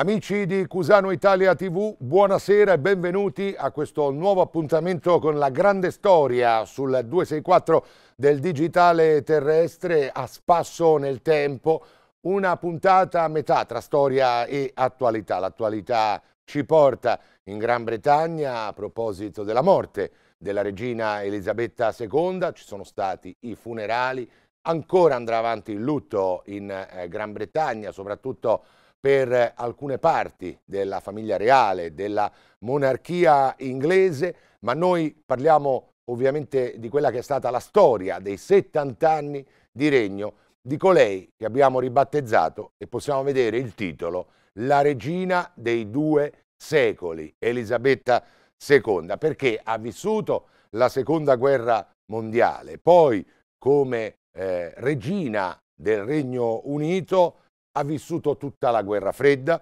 Amici di Cusano Italia TV, buonasera e benvenuti a questo nuovo appuntamento con la grande storia sul 264 del digitale terrestre a spasso nel tempo, una puntata a metà tra storia e attualità. L'attualità ci porta in Gran Bretagna a proposito della morte della regina Elisabetta II, ci sono stati i funerali, ancora andrà avanti il lutto in eh, Gran Bretagna, soprattutto per alcune parti della famiglia reale, della monarchia inglese, ma noi parliamo ovviamente di quella che è stata la storia dei 70 anni di regno di colei che abbiamo ribattezzato e possiamo vedere il titolo La regina dei due secoli, Elisabetta II, perché ha vissuto la seconda guerra mondiale, poi come eh, regina del Regno Unito ha vissuto tutta la guerra fredda,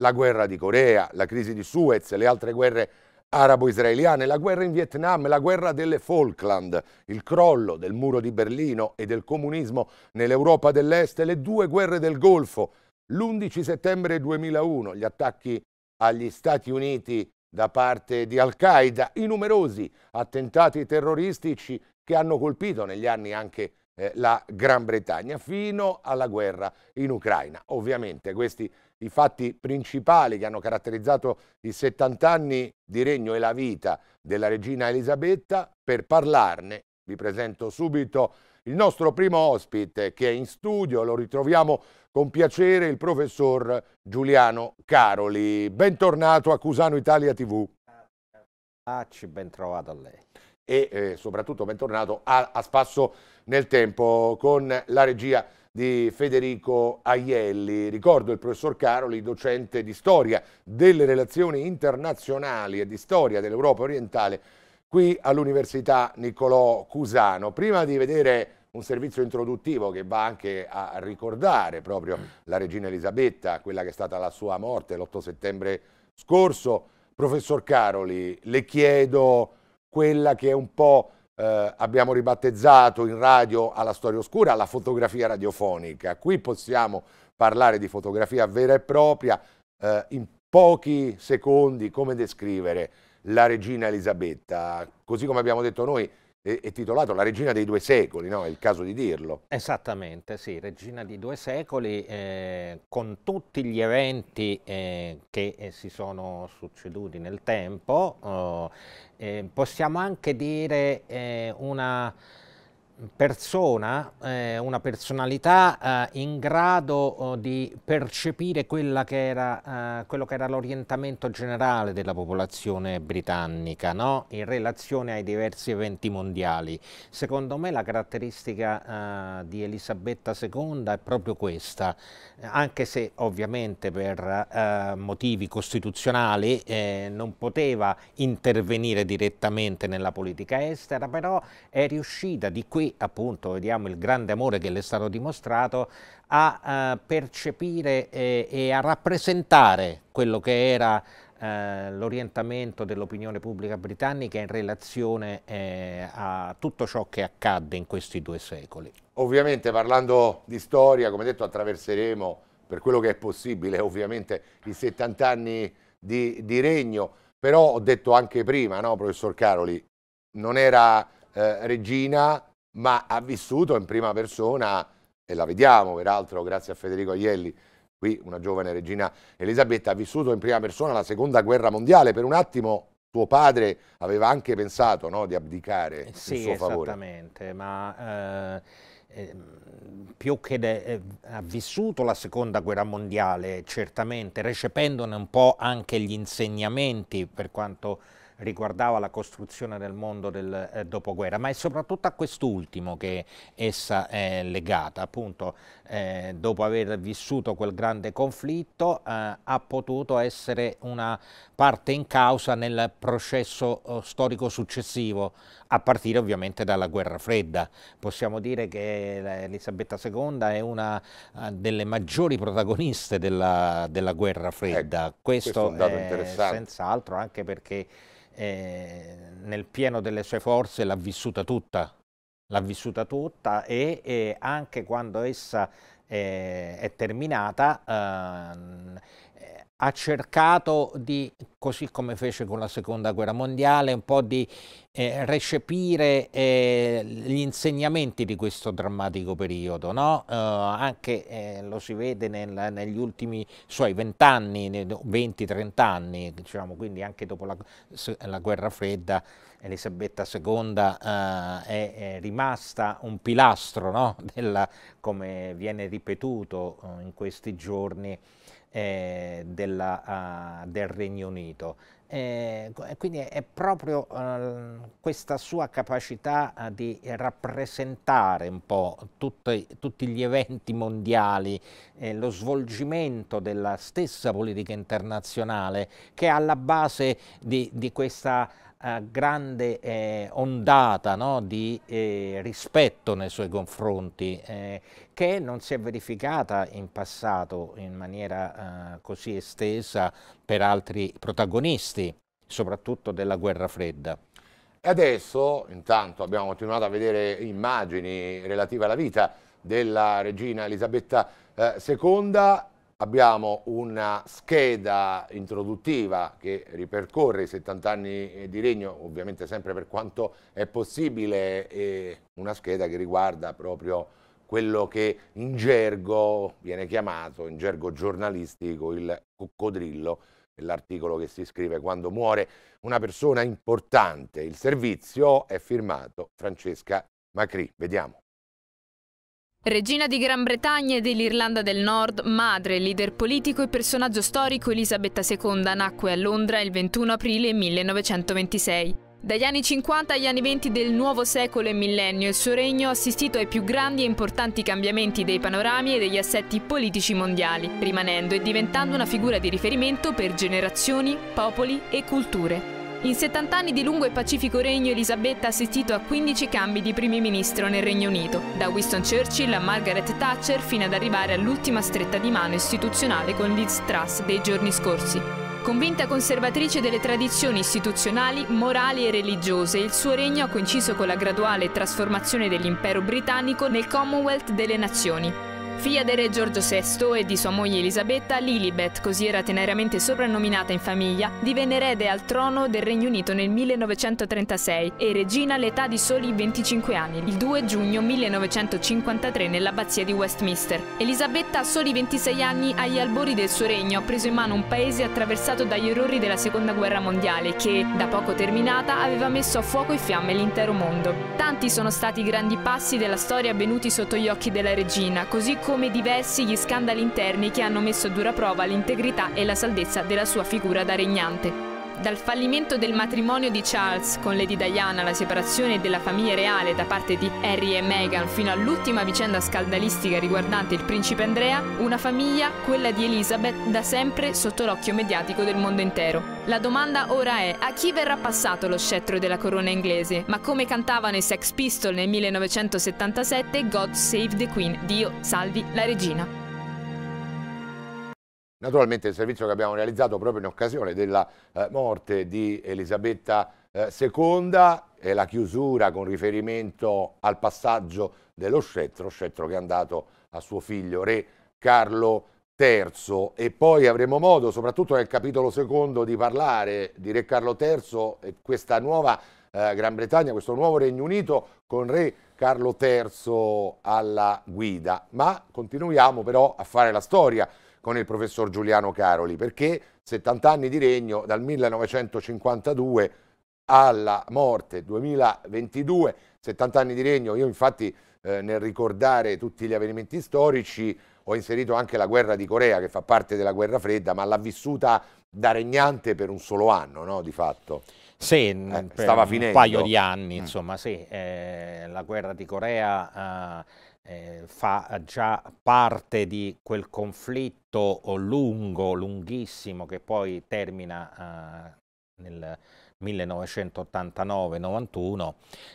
la guerra di Corea, la crisi di Suez, le altre guerre arabo-israeliane, la guerra in Vietnam, la guerra delle Falkland, il crollo del muro di Berlino e del comunismo nell'Europa dell'Est, le due guerre del Golfo, l'11 settembre 2001, gli attacchi agli Stati Uniti da parte di Al-Qaeda, i numerosi attentati terroristici che hanno colpito negli anni anche eh, la Gran Bretagna fino alla guerra in Ucraina. Ovviamente questi i fatti principali che hanno caratterizzato i 70 anni di regno e la vita della regina Elisabetta. Per parlarne vi presento subito il nostro primo ospite che è in studio, lo ritroviamo con piacere, il professor Giuliano Caroli. Bentornato a Cusano Italia TV. Ah, ci ben trovato a lei. E eh, soprattutto bentornato a, a Spasso nel tempo con la regia di Federico Aielli. Ricordo il professor Caroli, docente di storia delle relazioni internazionali e di storia dell'Europa orientale qui all'Università Niccolò Cusano. Prima di vedere un servizio introduttivo che va anche a ricordare proprio la regina Elisabetta, quella che è stata la sua morte l'8 settembre scorso, professor Caroli, le chiedo quella che è un po' eh, abbiamo ribattezzato in radio alla storia oscura la fotografia radiofonica. Qui possiamo parlare di fotografia vera e propria eh, in pochi secondi, come descrivere la regina Elisabetta. Così come abbiamo detto noi, è titolato La regina dei due secoli, no? È il caso di dirlo. Esattamente, sì, regina di due secoli, eh, con tutti gli eventi eh, che eh, si sono succeduti nel tempo, oh, eh, possiamo anche dire eh, una persona, eh, una personalità eh, in grado oh, di percepire che era, eh, quello che era l'orientamento generale della popolazione britannica no? in relazione ai diversi eventi mondiali. Secondo me la caratteristica eh, di Elisabetta II è proprio questa, anche se ovviamente per eh, motivi costituzionali eh, non poteva intervenire direttamente nella politica estera, però è riuscita di qui appunto vediamo il grande amore che le è stato dimostrato a eh, percepire e, eh, e a rappresentare quello che era eh, l'orientamento dell'opinione pubblica britannica in relazione eh, a tutto ciò che accadde in questi due secoli. Ovviamente parlando di storia, come detto, attraverseremo per quello che è possibile ovviamente i 70 anni di, di regno, però ho detto anche prima, no, professor Caroli, non era eh, regina, ma ha vissuto in prima persona, e la vediamo peraltro grazie a Federico Aielli, qui una giovane regina Elisabetta, ha vissuto in prima persona la seconda guerra mondiale, per un attimo tuo padre aveva anche pensato no, di abdicare eh, sì, il suo favore. Sì, esattamente, ma... Eh... Eh, più che eh, ha vissuto la seconda guerra mondiale, certamente, recependone un po' anche gli insegnamenti per quanto riguardava la costruzione del mondo del eh, dopoguerra, ma è soprattutto a quest'ultimo che essa è legata, appunto eh, dopo aver vissuto quel grande conflitto eh, ha potuto essere una parte in causa nel processo oh, storico successivo, a partire ovviamente dalla guerra fredda. Possiamo dire che eh, Elisabetta II è una eh, delle maggiori protagoniste della, della guerra fredda, questo, ecco, questo è, è senz'altro anche perché eh, nel pieno delle sue forze l'ha vissuta tutta, l'ha vissuta tutta e, e, anche quando essa eh, è terminata ehm, eh, ha cercato di così come fece con la seconda guerra mondiale, un po' di eh, recepire eh, gli insegnamenti di questo drammatico periodo, no? eh, anche eh, lo si vede nel, negli ultimi suoi vent'anni, 20-30 anni, diciamo, quindi anche dopo la, la guerra fredda, Elisabetta II eh, è, è, rimasta un pilastro, no? Della, come viene ripetuto eh, in questi giorni, eh, della, uh, del Regno Unito. Eh, quindi è proprio uh, questa sua capacità uh, di rappresentare un po' tutti, tutti gli eventi mondiali, eh, lo svolgimento della stessa politica internazionale che è alla base di, di questa eh, grande eh, ondata no, di eh, rispetto nei suoi confronti eh, che non si è verificata in passato in maniera eh, così estesa per altri protagonisti, soprattutto della guerra fredda. E adesso, intanto, abbiamo continuato a vedere immagini relative alla vita della regina Elisabetta II Abbiamo una scheda introduttiva che ripercorre i 70 anni eh, di regno, ovviamente sempre per quanto è possibile, e una scheda che riguarda proprio quello che in gergo viene chiamato, in gergo giornalistico, il coccodrillo, l'articolo che si scrive quando muore una persona importante. Il servizio è firmato Francesca Macri. Vediamo. Regina di Gran Bretagna e dell'Irlanda del Nord, madre, leader politico e personaggio storico, Elisabetta II nacque a Londra il 21 aprile 1926. Dagli anni 50 agli anni 20 del nuovo secolo e millennio, il suo regno ha assistito ai più grandi e importanti cambiamenti dei panorami e degli assetti politici mondiali, rimanendo e diventando una figura di riferimento per generazioni, popoli e culture. In 70 anni di lungo e pacifico regno Elisabetta ha assistito a 15 cambi di primi ministro nel Regno Unito, da Winston Churchill a Margaret Thatcher fino ad arrivare all'ultima stretta di mano istituzionale con Liz Truss dei giorni scorsi. Convinta conservatrice delle tradizioni istituzionali, morali e religiose, il suo regno ha coinciso con la graduale trasformazione dell'impero britannico nel Commonwealth delle Nazioni, Figlia del re Giorgio VI e di sua moglie Elisabetta, Lilibet, così era teneramente soprannominata in famiglia, divenne erede al trono del Regno Unito nel 1936 e regina all'età di soli 25 anni, il 2 giugno 1953 nell'abbazia di Westminster. Elisabetta, a soli 26 anni, agli albori del suo regno, ha preso in mano un paese attraversato dagli orrori della Seconda Guerra Mondiale che, da poco terminata, aveva messo a fuoco e fiamme l'intero mondo. Tanti sono stati i grandi passi della storia avvenuti sotto gli occhi della regina, così come come diversi gli scandali interni che hanno messo a dura prova l'integrità e la saldezza della sua figura da regnante. Dal fallimento del matrimonio di Charles con Lady Diana, la separazione della famiglia reale da parte di Harry e Meghan, fino all'ultima vicenda scandalistica riguardante il principe Andrea, una famiglia, quella di Elizabeth, da sempre sotto l'occhio mediatico del mondo intero. La domanda ora è a chi verrà passato lo scettro della corona inglese? Ma come cantavano i Sex Pistol nel 1977, God Save the Queen, Dio salvi la regina. Naturalmente il servizio che abbiamo realizzato proprio in occasione della eh, morte di Elisabetta eh, II e la chiusura con riferimento al passaggio dello scettro, scettro che è andato a suo figlio re Carlo III e poi avremo modo soprattutto nel capitolo secondo di parlare di re Carlo III e questa nuova eh, Gran Bretagna, questo nuovo Regno Unito con re Carlo III alla guida, ma continuiamo però a fare la storia con il professor Giuliano Caroli, perché 70 anni di regno dal 1952 alla morte 2022, 70 anni di regno, io infatti eh, nel ricordare tutti gli avvenimenti storici ho inserito anche la guerra di Corea che fa parte della guerra fredda, ma l'ha vissuta da regnante per un solo anno, no, di fatto. Sì, eh, stava finendo. un paio di anni, mm. insomma, mm. sì, eh, la guerra di Corea eh, eh, fa già parte di quel conflitto oh, lungo, lunghissimo, che poi termina eh, nel 1989-91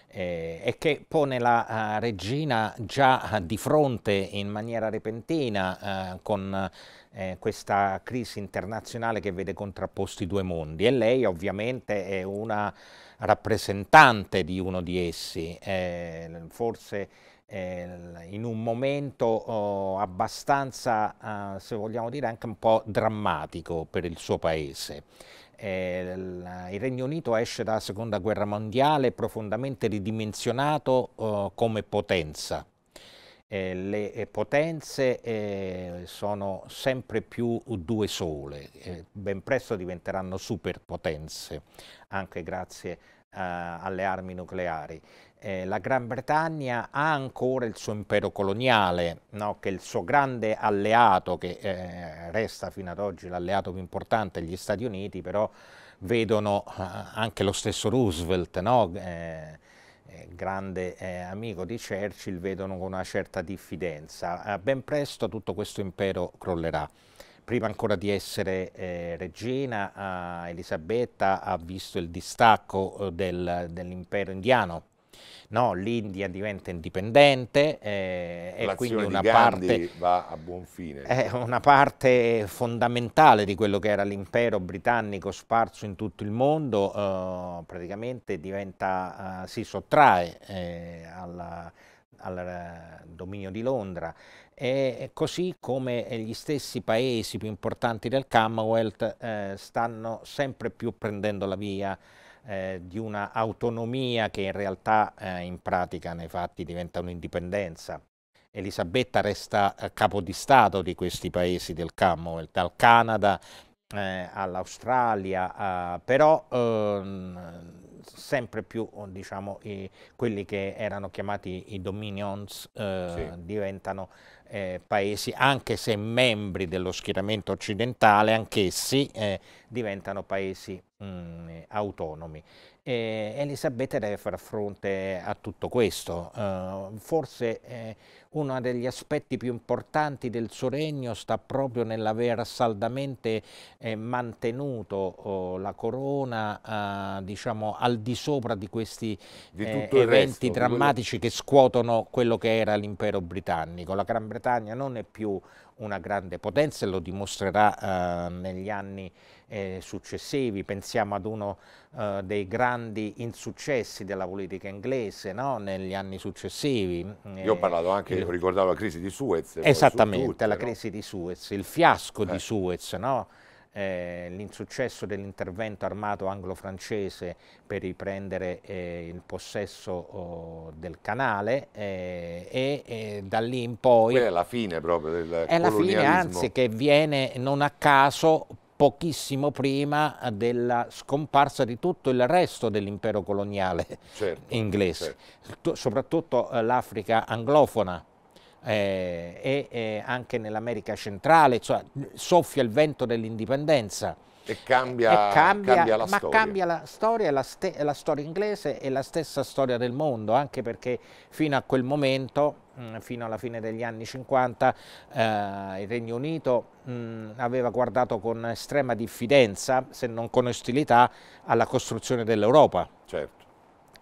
eh, e che pone la uh, regina già eh, di fronte in maniera repentina uh, con uh, questa crisi internazionale che vede contrapposti due mondi e lei ovviamente è una rappresentante di uno di essi, eh, forse in un momento oh, abbastanza, eh, se vogliamo dire, anche un po' drammatico per il suo paese. il Regno Unito esce dalla Seconda Guerra Mondiale profondamente ridimensionato oh, come potenza. Eh, le potenze sono sempre più due sole, ben presto diventeranno superpotenze, anche grazie a eh, alle armi nucleari. Eh, la Gran Bretagna ha ancora il suo impero coloniale, no? che è il suo grande alleato, che eh, resta fino ad oggi l'alleato più importante, gli Stati Uniti, però vedono eh, anche lo stesso Roosevelt, no? Eh, eh, grande amico di Churchill, vedono con una certa diffidenza. ben presto tutto questo impero crollerà prima ancora di essere eh, regina, eh, Elisabetta ha visto il distacco eh, del, dell'impero indiano. No, l'India diventa indipendente eh, e quindi una parte, va a buon fine. È una parte fondamentale di quello che era l'impero britannico sparso in tutto il mondo, eh, praticamente diventa, eh, si sottrae eh, alla, al eh, dominio di Londra e così come gli stessi paesi più importanti del Commonwealth eh, stanno sempre più prendendo la via eh, di una autonomia che in realtà eh, in pratica nei fatti diventa un'indipendenza. Elisabetta resta eh, capo di Stato di questi paesi del Commonwealth, dal Canada eh, all'Australia, però ehm, sempre più diciamo, i, quelli che erano chiamati i dominions eh, sì. diventano eh, paesi, anche se membri dello schieramento occidentale, anch'essi eh, diventano paesi mh, mm, autonomi. E Elisabetta deve far fronte a tutto questo, uh, forse eh, uno degli aspetti più importanti del suo regno sta proprio nell'aver saldamente eh, mantenuto oh, la corona eh, diciamo, al di sopra di questi di eh, eventi resto, drammatici quello... che scuotono quello che era l'impero britannico. La Gran Bretagna non è più una grande potenza e lo dimostrerà eh, negli anni eh, successivi, pensiamo ad uno uh, dei grandi insuccessi della politica inglese no? negli anni successivi. Io ho parlato anche lo ricordavo la crisi di Suez. Esattamente, tutte, la no? crisi di Suez, il fiasco eh. di Suez, no? eh, l'insuccesso dell'intervento armato anglo-francese per riprendere eh, il possesso oh, del canale eh, e da lì in poi... Quella è la fine proprio del È la fine, anzi, che viene non a caso pochissimo prima della scomparsa di tutto il resto dell'impero coloniale certo, inglese, certo. soprattutto eh, l'Africa anglofona eh, e eh, anche nell'America centrale, cioè, soffia il vento dell'indipendenza. E cambia, e cambia, cambia la ma storia. cambia la storia, la, la, storia inglese e la stessa storia del mondo, anche perché fino a quel momento, mh, fino alla fine degli anni 50, eh, il Regno Unito mh, aveva guardato con estrema diffidenza, se non con ostilità, alla costruzione dell'Europa. Certo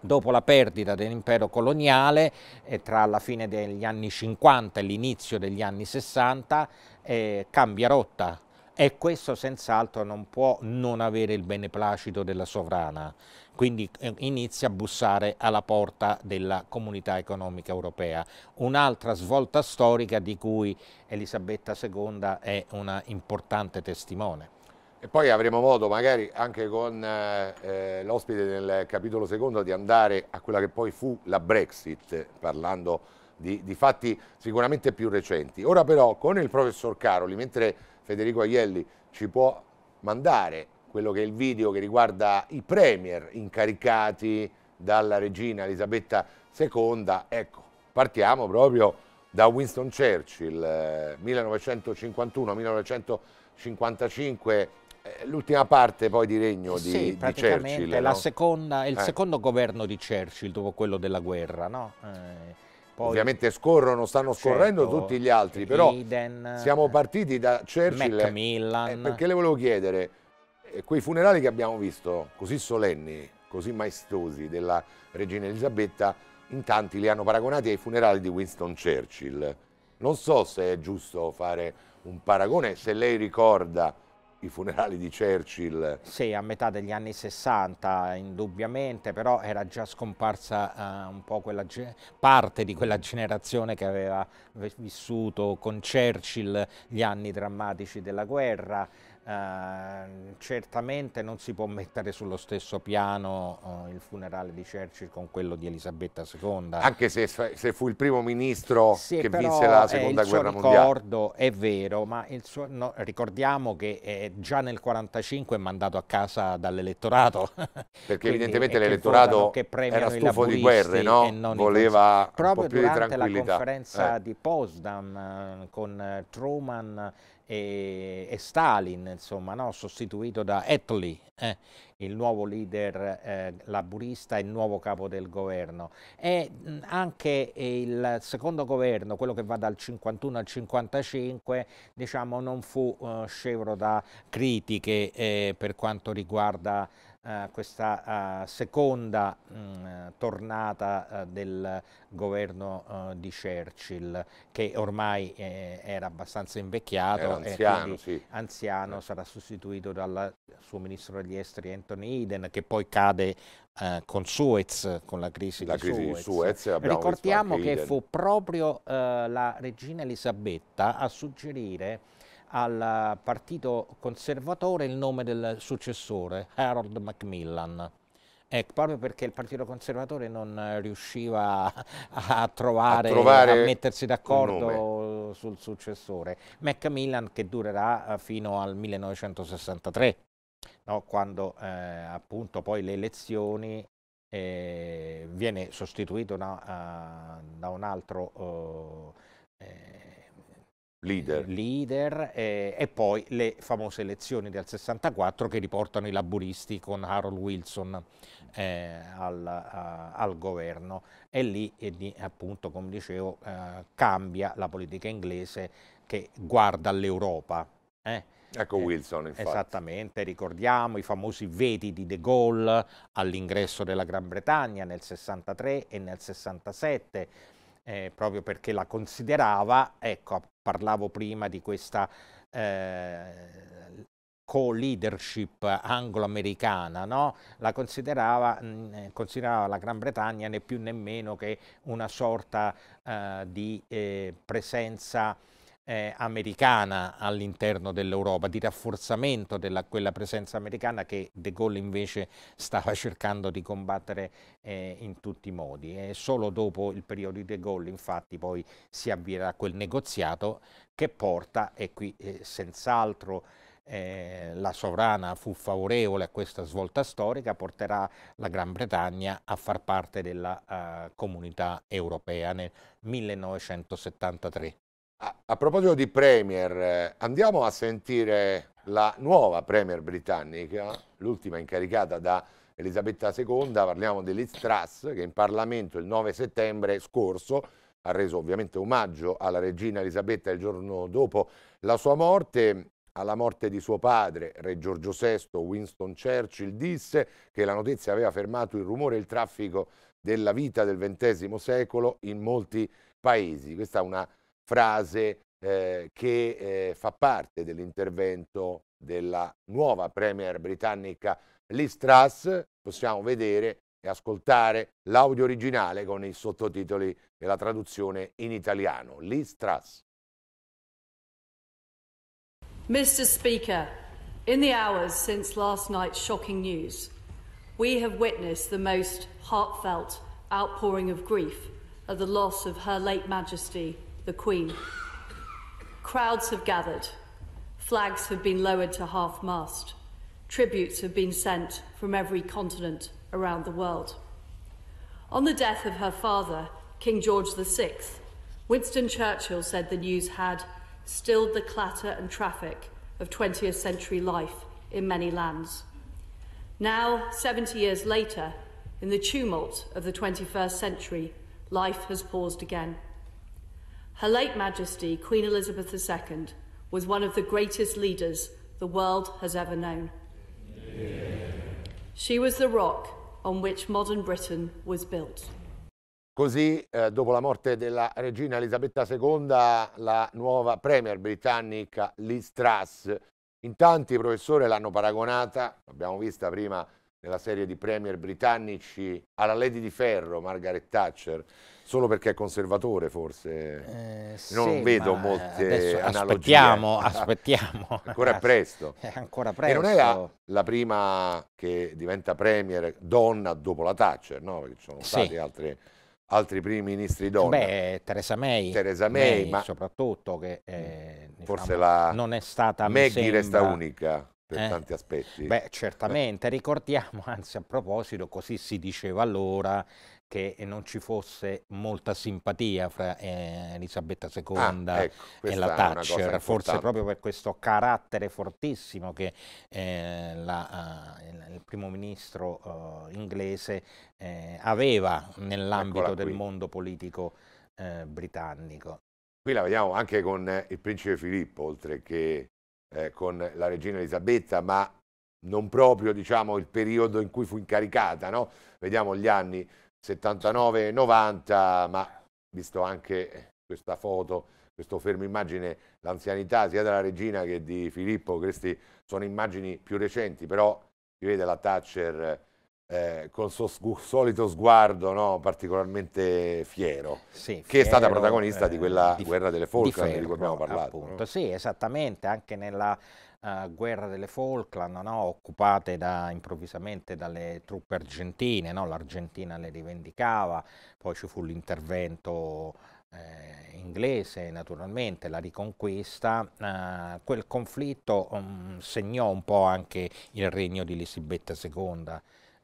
dopo la perdita dell'impero coloniale, eh, tra la fine degli anni 50 e l'inizio degli anni 60, eh, cambia rotta. E questo senz'altro non può non avere il beneplacito della sovrana, quindi eh, inizia a bussare alla porta della comunità economica europea. Un'altra svolta storica di cui Elisabetta II è una importante testimone. E poi avremo modo magari anche con eh, eh, l'ospite del capitolo secondo di andare a quella che poi fu la Brexit, parlando di, di, fatti sicuramente più recenti. Ora però con il professor Caroli, mentre Federico Aielli ci può mandare quello che è il video che riguarda i premier incaricati dalla regina Elisabetta II, ecco, partiamo proprio da Winston Churchill, eh, 1951-1955, eh, l'ultima parte poi di regno di, sì, di Churchill. No? Seconda, il eh. secondo governo di Churchill dopo quello della guerra, no? eh, poi, Ovviamente scorrono, stanno scorrendo certo, tutti gli altri, però Eden, siamo eh, partiti da Churchill. Macmillan. Eh, perché le volevo chiedere, quei funerali che abbiamo visto, così solenni, così maestosi, della regina Elisabetta, in tanti li hanno paragonati ai funerali di Winston Churchill. Non so se è giusto fare un paragone, se lei ricorda i funerali di Churchill. Sì, a metà degli anni 60 indubbiamente, però era già scomparsa eh, un po' quella parte di quella generazione che aveva vissuto con Churchill gli anni drammatici della guerra. Ehm, certamente non si può mettere sullo stesso piano uh, il funerale di Churchill con quello di Elisabetta II. Anche se, se fu il primo ministro sì, che vinse la seconda guerra mondiale. Il suo ricordo è vero, ma suo, no, ricordiamo che eh, già nel 1945 è mandato a casa dall'elettorato. Perché evidentemente l'elettorato era stufo di guerre, no? voleva un po' più di tranquillità. Proprio durante la conferenza eh. di Potsdam eh, con eh, Truman e, e Stalin, insomma, no? sostituito da Attlee, eh, il nuovo leader eh, laburista e il nuovo capo del governo. E mh, anche il secondo governo, quello che va dal 51 al 55, diciamo, non fu eh, scevro da critiche eh, per quanto riguarda eh, questa eh, seconda mh, mm, tornata eh, del governo eh, di Churchill che ormai eh, era abbastanza invecchiato era anziano, sì. anziano sarà sostituito dal suo ministro degli esteri Anthony Eden che poi cade con Suez, con la crisi, la di, crisi Suez. di Suez. Ricordiamo che Eden. fu proprio la regina Elisabetta a suggerire al partito conservatore il nome del successore, Harold Macmillan. Ecco, proprio perché il Partito Conservatore non riusciva a trovare, a, trovare a mettersi d'accordo sul successore. Macmillan che durerà eh, fino al 1963, no? quando eh, appunto poi le elezioni eh, viene sostituito da, uh, eh, da un altro uh, leader, leader eh, e poi le famose elezioni del 64 che riportano i laburisti con Harold Wilson eh, al, a, eh, al, governo e lì appunto come dicevo eh, cambia la politica inglese che guarda all'Europa eh. Ecco eh, Wilson, infatti. Esattamente, ricordiamo i famosi veti di De Gaulle all'ingresso della Gran Bretagna nel 63 e nel 67, eh, proprio perché la considerava, ecco, parlavo prima di questa eh, co-leadership anglo-americana, no? la considerava, mh, mm, eh, considerava, la Gran Bretagna né più né meno che una sorta eh, di eh, presenza eh, americana all'interno dell'Europa, di rafforzamento della quella presenza americana che De Gaulle invece stava cercando di combattere eh, in tutti i modi. E solo dopo il periodo di De Gaulle infatti poi si avvierà quel negoziato che porta, e qui eh, senz'altro eh, la sovrana fu favorevole a questa svolta storica, porterà la Gran Bretagna a far parte della uh, comunità europea nel 1973. A, proposito di Premier, eh, andiamo a sentire la nuova Premier britannica, l'ultima incaricata da Elisabetta II, parliamo di Liz Truss che in Parlamento il 9 settembre scorso ha reso ovviamente omaggio alla regina Elisabetta il giorno dopo la sua morte, alla morte di suo padre, re Giorgio VI, Winston Churchill disse che la notizia aveva fermato il rumore e il traffico della vita del XX secolo in molti paesi. Questa è una frase eh, che eh, fa parte dell'intervento della nuova premier britannica Liz Truss. Possiamo vedere e ascoltare l'audio originale con i sottotitoli e la traduzione in italiano. Liz Truss. Mr. Speaker, in the hours since last night's shocking news, we have witnessed the most heartfelt outpouring of grief at the loss of Her late Majesty the Queen. Crowds have gathered. Flags have been lowered to half mast. Tributes have been sent from every continent around the world. On the death of her father, King George VI, Winston Churchill said the news had stilled the clatter and traffic of 20th century life in many lands. Now, 70 years later, in the tumult of the 21st century, life has paused again. Her late Majesty, Queen Elizabeth II, was one of the greatest leaders the world has ever known. She was the rock on which modern Britain was built. Così, eh, dopo la morte della regina Elisabetta II, la nuova premier britannica Liz Truss. In tanti, professore, l'hanno paragonata, l'abbiamo vista prima nella serie di premier britannici, alla Lady di Ferro, Margaret Thatcher solo perché è conservatore forse. Eh, sì, non vedo eh, molte analogie. Aspettiamo, aspettiamo. ancora, presto. è ancora presto. E non è la, la, prima che diventa premier donna dopo la Thatcher, no? Perché ci sono stati altri, altri primi ministri donne. Beh, Teresa May. Teresa May, May ma soprattutto che eh, forse diciamo, la non è stata Maggie resta unica per eh? tanti aspetti. Beh, certamente, ricordiamo, anzi a proposito, così si diceva allora che non ci fosse molta simpatia fra eh, Elisabetta II ah, ecco, e la Thatcher, forse proprio per questo carattere fortissimo che eh, la, eh, il primo ministro eh, inglese eh, aveva nell'ambito del mondo politico eh, britannico. Qui la vediamo anche con il principe Filippo, oltre che con la regina Elisabetta, ma non proprio diciamo, il periodo in cui fu incaricata, no? vediamo gli anni 79-90, ma visto anche questa foto, questo fermo immagine, l'anzianità sia della regina che di Filippo, queste sono immagini più recenti, però si vede la Thatcher eh, il suo solito sguardo no, particolarmente fiero, sì, che fiero, è stata protagonista eh, di quella di, guerra delle Falkland di, di cui abbiamo parlato. No? Sì, esattamente, anche nella guerra delle Falkland, no? occupate da, improvvisamente dalle truppe argentine, no? l'Argentina le rivendicava, poi ci fu l'intervento eh, inglese naturalmente, la riconquista, eh, quel conflitto um, segnò un po' anche il regno di Elisabetta II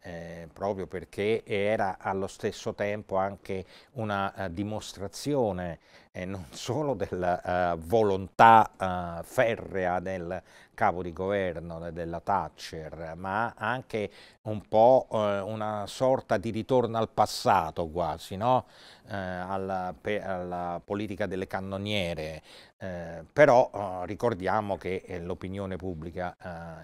eh, proprio perché era allo stesso tempo anche una uh, dimostrazione eh, non solo della uh, volontà uh, ferrea del capo di governo della Thatcher, ma anche un po' una sorta di ritorno al passato quasi, no? alla, alla, politica delle cannoniere. Eh, però ricordiamo che l'opinione pubblica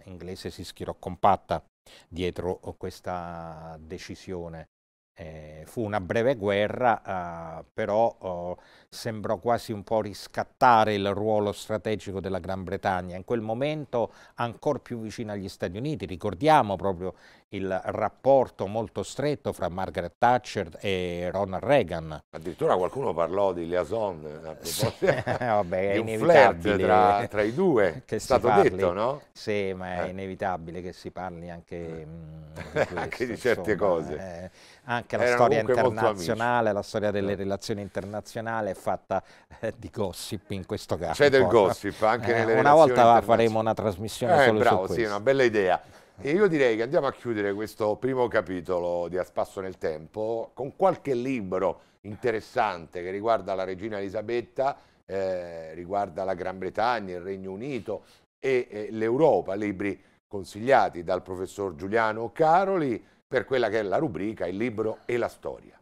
inglese si schierò compatta dietro oh, questa decisione. Eh, fu una breve guerra, eh, però oh, sembrò quasi un po' riscattare il ruolo strategico della Gran Bretagna, in quel momento ancora più vicino agli Stati Uniti. Ricordiamo proprio il rapporto molto stretto fra Margaret Thatcher e Ronald Reagan. Addirittura qualcuno parlò di liaison eh, sì, vabbè, di un flirt tra, tra, i due, che è stato parli, detto, no? Sì, ma è eh. inevitabile che si parli anche, eh. mh, mm, di, questo, anche di certe insomma, cose. Eh, anche la Erano storia internazionale, la storia delle eh. relazioni internazionali è fatta eh, di gossip in questo caso. C'è del gossip anche eh, nelle Una volta faremo una trasmissione eh, solo bravo, su questo. Sì, una bella idea. E io direi che andiamo a chiudere questo primo capitolo di A Spasso nel Tempo con qualche libro interessante che riguarda la regina Elisabetta, eh, riguarda la Gran Bretagna, il Regno Unito e, e l'Europa, libri consigliati dal professor Giuliano Caroli per quella che è la rubrica Il libro e la storia.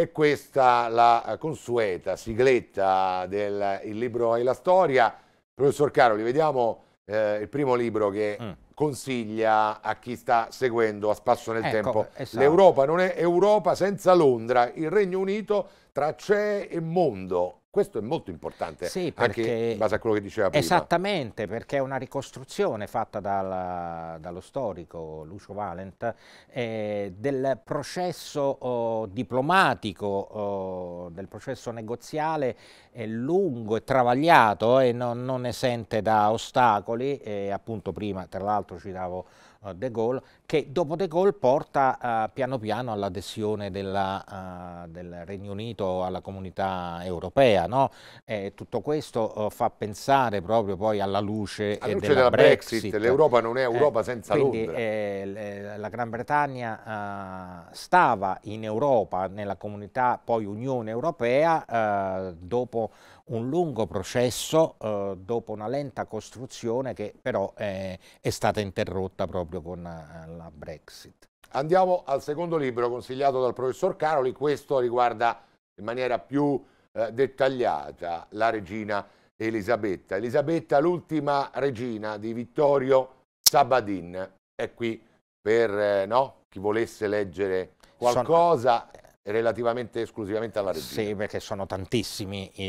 è questa la consueta sigletta del libro e la storia. Professor Caroli, vediamo eh, il primo libro che mm. consiglia a chi sta seguendo a spasso nel ecco, tempo. Esatto. L'Europa non è Europa senza Londra, il Regno Unito tra CE e mondo questo è molto importante, sì, perché, anche in base a quello che diceva prima. Esattamente, perché è una ricostruzione fatta dalla, dallo storico Lucio Valent eh, del processo oh, diplomatico, oh, del processo negoziale è eh, lungo e travagliato eh, e non, non esente da ostacoli. E eh, appunto prima, tra l'altro, citavo eh, De Gaulle, che dopo De Gaulle porta uh, piano piano all'adesione uh, del Regno Unito alla comunità europea. No? Eh, tutto questo uh, fa pensare proprio poi alla luce, luce della, della, Brexit. Brexit. L'Europa non è Europa eh, senza quindi, Londra. Eh, la Gran Bretagna stava in Europa, nella comunità poi Unione Europea, dopo un lungo processo eh, dopo una lenta costruzione che però eh, è stata interrotta proprio con eh, la Brexit. Andiamo al secondo libro consigliato dal professor Caroli, questo riguarda in maniera più eh, dettagliata la regina Elisabetta. Elisabetta, l'ultima regina di Vittorio Sabadin, è qui per eh, no? chi volesse leggere qualcosa relativamente esclusivamente alla regina. Sì, perché sono tantissimi i,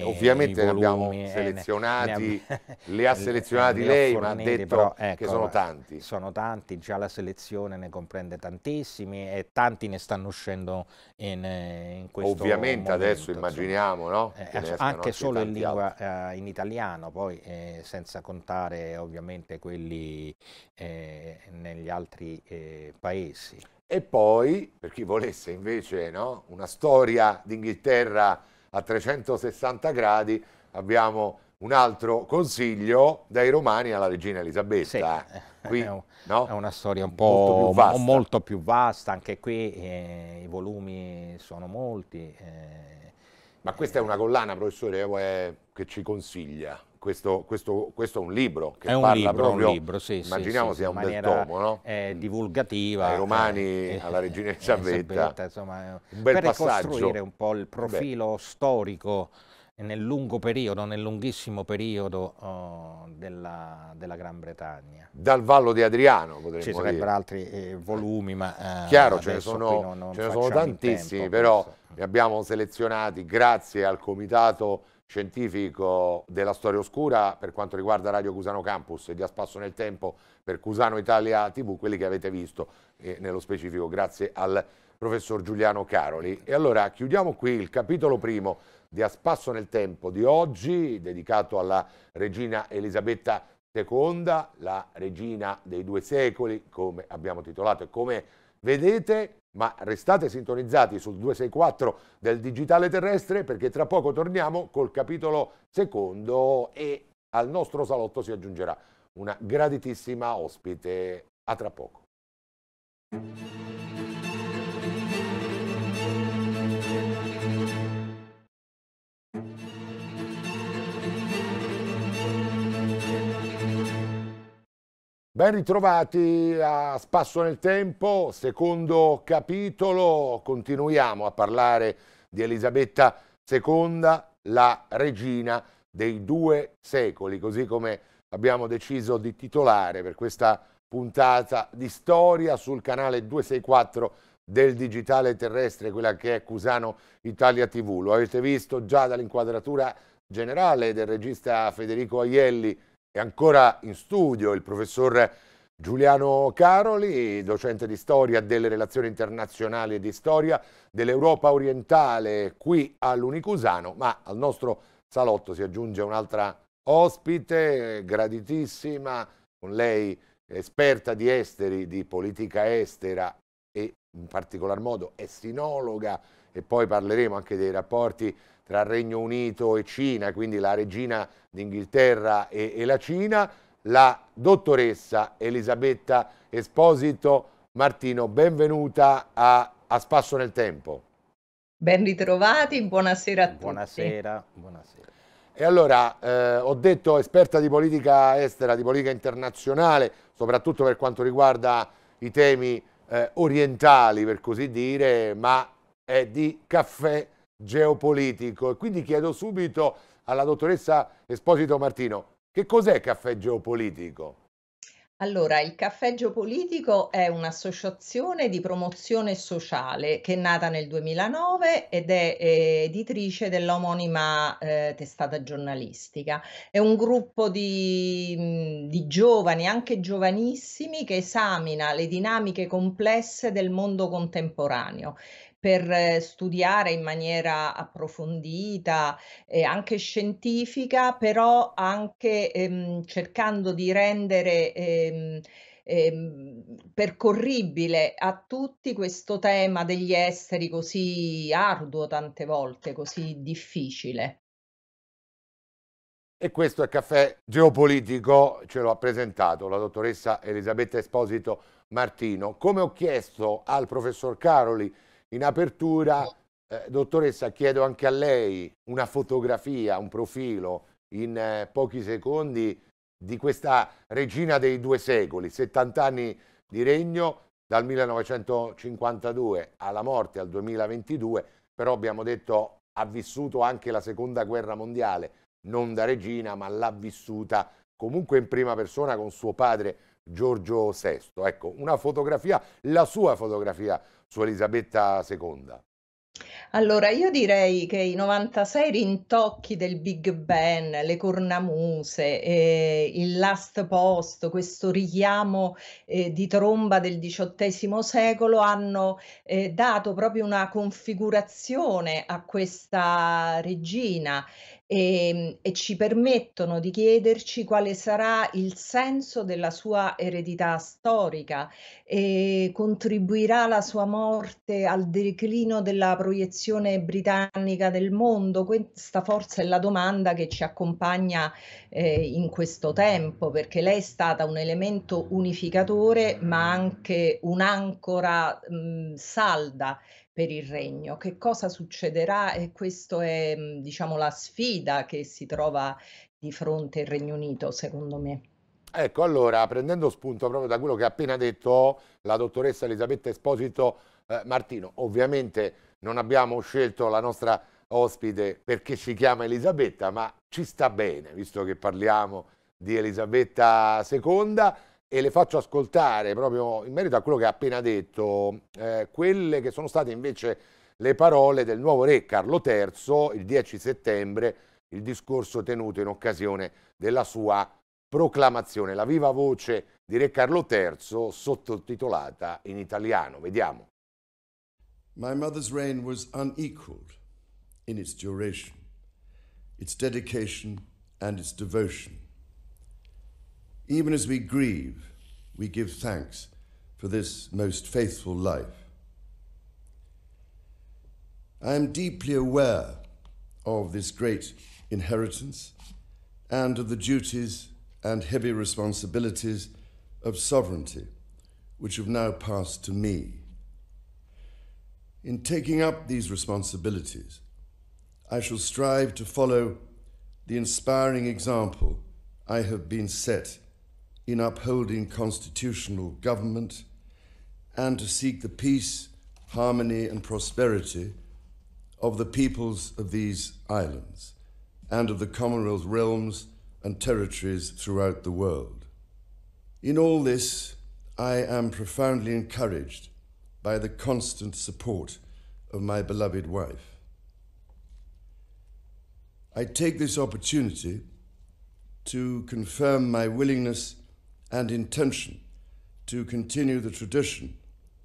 eh, Ovviamente i volumi, abbiamo eh, selezionati, ne, ne, li ha selezionati lei, forniti, ma ha detto però, ecco, che sono tanti. Sono tanti, già la selezione ne comprende tantissimi e tanti ne stanno uscendo in, eh, in questo Ovviamente momento, adesso immaginiamo, no? Eh, adesso anche solo in lingua, eh, in italiano, poi eh, senza contare ovviamente quelli negli altri paesi. E poi, per chi volesse invece no, una storia d'Inghilterra a 360 gradi, abbiamo un altro consiglio dai romani alla regina Elisabetta. Sì, eh, qui, è, un, no? è, una storia un po' molto più vasta, molto più vasta. anche qui eh, i volumi sono molti. Eh, Ma questa eh, è una collana, professore, eh, che ci consiglia? questo, questo, questo, è un libro che è un parla libro, proprio, un libro, sì, immaginiamo sì, sia un bel tomo, no? Eh, divulgativa. Ai romani, eh, alla regina eh, Elisabetta, un bel per passaggio. ricostruire un po' il profilo Beh. storico nel lungo periodo, nel lunghissimo periodo oh, della, della, Gran Bretagna. Dal Vallo di Adriano potremmo Ci sarebbero dire. altri eh, volumi, ma... Eh, Chiaro, ce ne sono, non, non ce ne sono tantissimi, tempo, però questo. li abbiamo selezionati grazie al Comitato scientifico della storia oscura per quanto riguarda Radio Cusano Campus e di A Spasso nel Tempo per Cusano Italia TV, quelli che avete visto, e eh, nello specifico grazie al professor Giuliano Caroli. E allora chiudiamo qui il capitolo primo di A Spasso nel Tempo di oggi, dedicato alla regina Elisabetta II, la regina dei due secoli, come abbiamo titolato e come vedete ma restate sintonizzati sul 264 del Digitale Terrestre perché tra poco torniamo col capitolo secondo e al nostro salotto si aggiungerà una graditissima ospite. A tra poco. Ben ritrovati a Spasso nel Tempo, secondo capitolo, continuiamo a parlare di Elisabetta II, la regina dei due secoli, così come abbiamo deciso di titolare per questa puntata di storia sul canale 264 del digitale terrestre, quella che è Cusano Italia TV. Lo avete visto già dall'inquadratura generale del regista Federico Aielli, è ancora in studio il professor Giuliano Caroli, docente di storia delle relazioni internazionali e di storia dell'Europa orientale qui all'Unicusano, ma al nostro salotto si aggiunge un'altra ospite graditissima, con lei esperta di esteri, di politica estera e in particolar modo sinologa e poi parleremo anche dei rapporti tra Regno Unito e Cina, quindi la regina d'Inghilterra e, e, la Cina, la dottoressa Elisabetta Esposito. Martino, benvenuta a, a Spasso nel Tempo. Ben ritrovati, buonasera a tutti. Buonasera, E allora, eh, ho detto esperta di politica estera, di politica internazionale, soprattutto per quanto riguarda i temi eh, orientali, per così dire, ma è di caffè geopolitico. E quindi chiedo subito alla dottoressa Esposito Martino, che cos'è Caffè Geopolitico? Allora, il Caffè Geopolitico è un'associazione di promozione sociale che è nata nel 2009 ed è eh, editrice dell'omonima eh, testata giornalistica. È un gruppo di, mm, di, giovani, anche giovanissimi, che esamina le dinamiche complesse del mondo contemporaneo per eh, studiare in maniera approfondita e anche scientifica, però anche ehm, cercando di rendere ehm, ehm, percorribile a tutti questo tema degli esseri così arduo tante volte, così difficile. E questo è Caffè Geopolitico, ce l'ha presentato la dottoressa Elisabetta Esposito Martino. Come ho chiesto al professor Caroli, in apertura, eh, dottoressa, chiedo anche a lei una fotografia, un profilo in eh, pochi secondi di questa regina dei due secoli, 70 anni di regno dal 1952 alla morte al 2022, però abbiamo detto ha vissuto anche la seconda guerra mondiale, non da regina, ma l'ha vissuta comunque in prima persona con suo padre Giorgio VI. Ecco, una fotografia, la sua fotografia, su Elisabetta II? Allora, io direi che i 96 rintocchi del Big Ben, le cornamuse, eh, il last post, questo richiamo eh, di tromba del XVIII secolo hanno eh, dato proprio una configurazione a questa regina e, ehm, e, ci permettono di chiederci quale sarà il senso della sua eredità storica e contribuirà la sua morte al declino della proiezione britannica del mondo? Questa forse è la domanda che ci accompagna eh, in questo tempo, perché lei è stata un elemento unificatore ma anche un'ancora mh, salda per il regno. Che cosa succederà? E questa è, mm, diciamo, la sfida che si trova di fronte il Regno Unito, secondo me. Ecco, allora, prendendo spunto proprio da quello che ha appena detto la dottoressa Elisabetta Esposito eh, Martino, ovviamente non abbiamo scelto la nostra ospite perché si chiama Elisabetta, ma ci sta bene, visto che parliamo di Elisabetta II e le faccio ascoltare proprio in merito a quello che ha appena detto, eh, quelle che sono state invece le parole del nuovo re Carlo III il 10 settembre, il discorso tenuto in occasione della sua proclamazione, la viva voce di Re Carlo III sottotitolata in italiano. Vediamo. My mother's reign was unequaled in its duration, its dedication and its devotion. Even as we grieve, we give thanks for this most faithful life. I am deeply aware of this great inheritance and of the duties and heavy responsibilities of sovereignty which have now passed to me. In taking up these responsibilities, I shall strive to follow the inspiring example I have been set in upholding constitutional government and to seek the peace, harmony, and prosperity of the peoples of these islands and of the Commonwealth realms and territories throughout the world. In all this, I am profoundly encouraged by the constant support of my beloved wife. I take this opportunity to confirm my willingness and intention to continue the tradition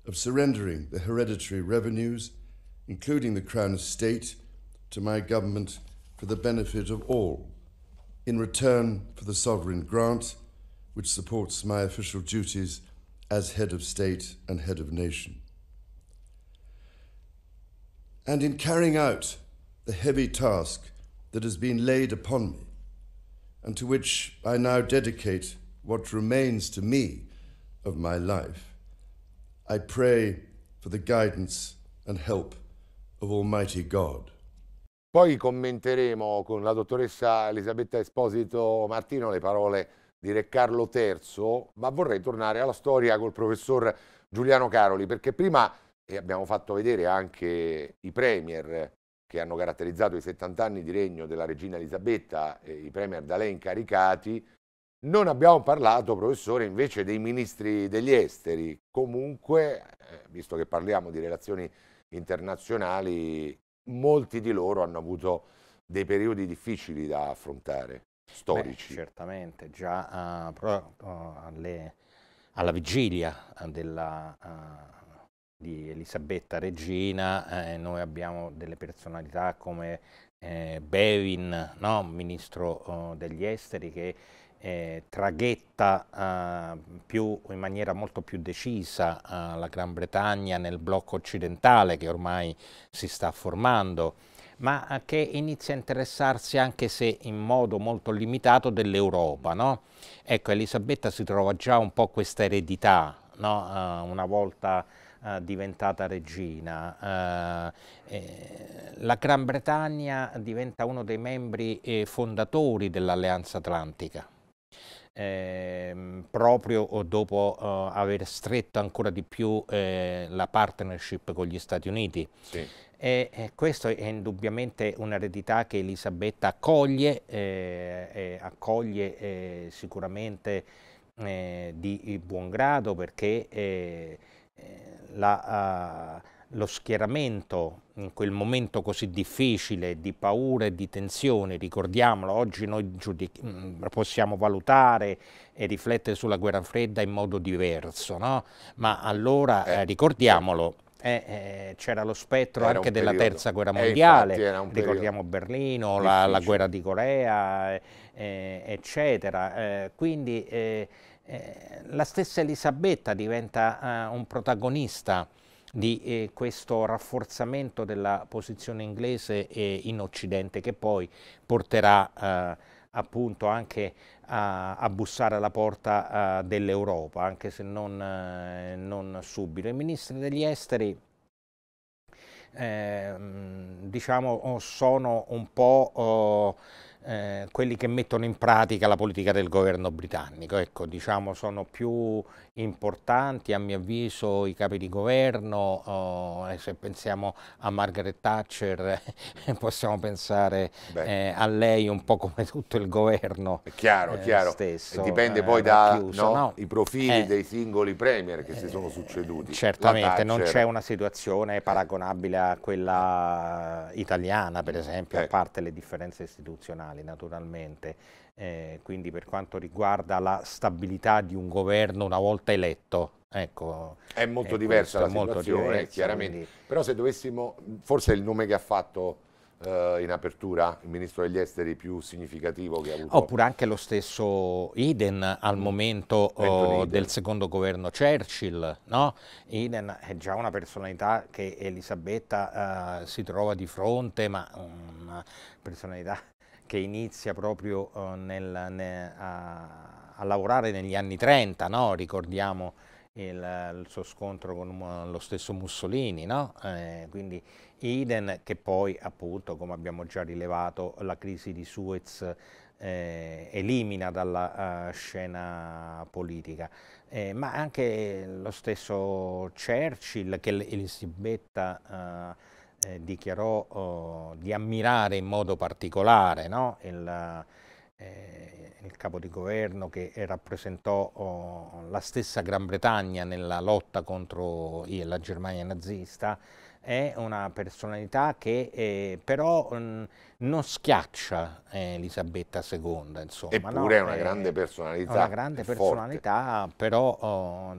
of surrendering the hereditary revenues, including the Crown estate, to my government for the benefit of all, in return for the sovereign grant which supports my official duties as head of state and head of nation. And in carrying out the heavy task that has been laid upon me, and to which I now dedicate what remains to me of my life. I pray for the guidance and help of Almighty God. Poi commenteremo con la dottoressa Elisabetta Esposito Martino le parole di Re Carlo III, ma vorrei tornare alla storia col professor Giuliano Caroli, perché prima e abbiamo fatto vedere anche i premier che hanno caratterizzato i 70 anni di regno della regina Elisabetta, i premier da lei incaricati, non abbiamo parlato, professore, invece dei ministri degli esteri. Comunque, eh, visto che parliamo di relazioni internazionali, molti di loro hanno avuto dei periodi difficili da affrontare, storici. Beh, certamente, già uh, pro, uh, alle, alla vigilia della, uh, di Elisabetta Regina eh, noi abbiamo delle personalità come eh, Bevin, no? ministro degli esteri, che eh, traghetta eh, più, in maniera molto più decisa eh, la Gran Bretagna nel blocco occidentale che ormai si sta formando, ma eh, che inizia a interessarsi anche se in modo molto limitato dell'Europa. No? Ecco, Elisabetta si trova già un po' questa eredità, no? Eh, una volta eh, diventata regina. la Gran Bretagna diventa uno dei membri fondatori dell'Alleanza Atlantica eh, proprio dopo eh, aver stretto ancora di più eh, la partnership con gli Stati Uniti. Sì. E, e questo è indubbiamente un'eredità che Elisabetta accoglie, eh, e accoglie eh, sicuramente eh, di buon grado perché la, uh, lo schieramento in quel momento così difficile di paura e di tensione, ricordiamolo, oggi noi mm, possiamo valutare e riflettere sulla guerra fredda in modo diverso, no? ma allora eh, eh ricordiamolo, eh. eh, eh, c'era lo spettro era anche della periodo. terza guerra eh, mondiale, ricordiamo Berlino, la, la, guerra di Corea, eccetera, quindi la stessa Elisabetta diventa un protagonista di eh, questo rafforzamento della posizione inglese eh, in Occidente che poi porterà eh, appunto anche a, a, bussare alla porta eh, dell'Europa, anche se non, eh, non subito. I ministri degli esteri eh, diciamo sono un po' oh, eh, quelli che mettono in pratica la politica del governo britannico, ecco, diciamo sono più importanti, a mio avviso, i capi di governo, oh, se pensiamo a Margaret Thatcher possiamo pensare eh, a lei un po' come tutto il governo è chiaro, eh, chiaro. stesso. E dipende eh, poi dai no, no. profili eh. dei singoli premier che si eh, sono succeduti. Certamente, non c'è una situazione paragonabile a quella italiana, per esempio, a parte le differenze istituzionali, naturalmente eh, quindi per quanto riguarda la stabilità di un governo una volta eletto. Ecco, è molto eh, diversa la molto situazione, diversa, eh, chiaramente. Quindi... Però se dovessimo, forse il nome che ha fatto eh, in apertura il ministro degli esteri più significativo che ha avuto. Oppure anche lo stesso Eden al mm. momento oh, Eden. del secondo governo Churchill. No? Eden è già una personalità che Elisabetta eh, si trova di fronte, ma mm, una personalità che inizia proprio eh, nel, ne, a, a, lavorare negli anni 30, no? ricordiamo il, il, suo scontro con eh, lo stesso Mussolini, no? eh, quindi Iden che poi appunto, come abbiamo già rilevato, la crisi di Suez eh, elimina dalla uh, scena politica, eh, ma anche lo stesso Churchill che si betta uh, eh, dichiarò oh, di ammirare in modo particolare no? il, eh, il, capo di governo che rappresentò oh, la stessa Gran Bretagna nella lotta contro la Germania nazista, è una personalità che eh, però mh, mm, non schiaccia eh, Elisabetta II. Insomma, Eppure no? è una eh, grande personalità. Una grande personalità, forte. però... Oh,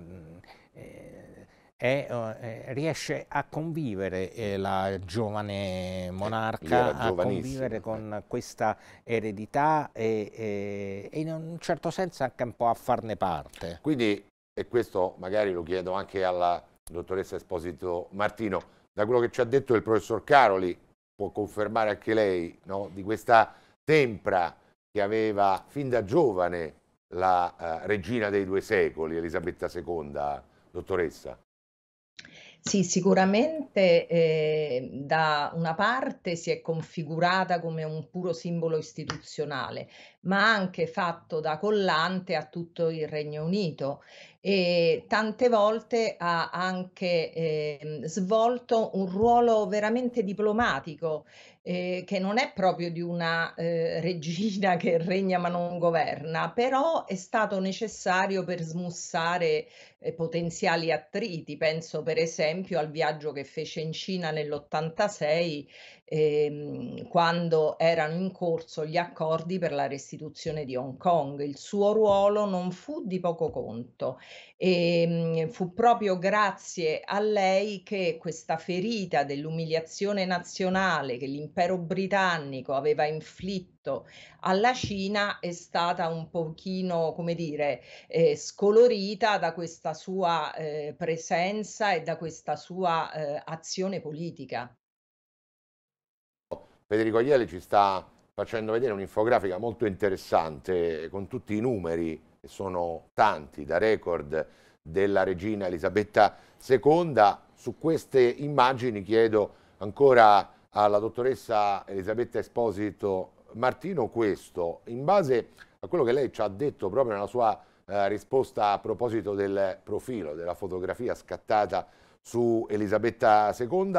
è, eh, eh, riesce a convivere eh, la giovane monarca, a convivere eh. con questa eredità e, e, e, in un certo senso anche un po' a farne parte. Quindi, e questo magari lo chiedo anche alla dottoressa Esposito Martino, da quello che ci ha detto il professor Caroli, può confermare anche lei no, di questa tempra che aveva fin da giovane la eh, regina dei due secoli, Elisabetta II, dottoressa. Sì, sicuramente eh, da una parte si è configurata come un puro simbolo istituzionale, ma anche fatto da collante a tutto il Regno Unito e tante volte ha anche eh, svolto un ruolo veramente diplomatico eh, che non è proprio di una eh, regina che regna ma non governa, però è stato necessario per smussare eh, potenziali attriti. Penso per esempio al viaggio che fece in Cina nell'86 ehm, quando erano in corso gli accordi per la restituzione di Hong Kong. Il suo ruolo non fu di poco conto e ehm, fu proprio grazie a lei che questa ferita dell'umiliazione nazionale che l'impero britannico aveva inflitto alla Cina è stata un pochino, come dire, eh, scolorita da questa sua eh, presenza e da questa sua eh, azione politica. Federico Aiele ci sta facendo vedere un'infografica molto interessante con tutti i numeri, che sono tanti, da record della regina Elisabetta II. Su queste immagini chiedo ancora alla dottoressa Elisabetta Esposito Martino questo, in base a quello che lei ci ha detto proprio nella sua eh, risposta a proposito del profilo, della fotografia scattata su Elisabetta II,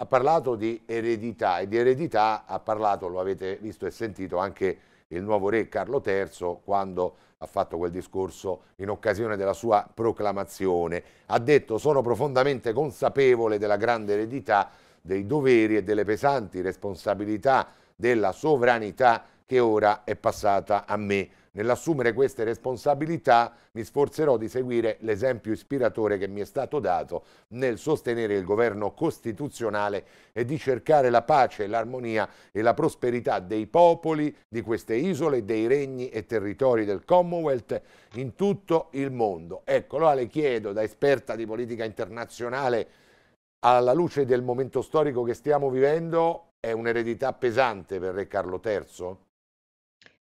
ha parlato di eredità e di eredità ha parlato, lo avete visto e sentito, anche il nuovo re Carlo III quando ha fatto quel discorso in occasione della sua proclamazione. Ha detto sono profondamente consapevole della grande eredità, dei doveri e delle pesanti responsabilità della sovranità che ora è passata a me Nell'assumere queste responsabilità mi sforzerò di seguire l'esempio ispiratore che mi è stato dato nel sostenere il governo costituzionale e di cercare la pace, l'armonia e la prosperità dei popoli di queste isole, dei regni e territori del Commonwealth in tutto il mondo. Ecco, allora le chiedo da esperta di politica internazionale alla luce del momento storico che stiamo vivendo, è un'eredità pesante per Re Carlo III?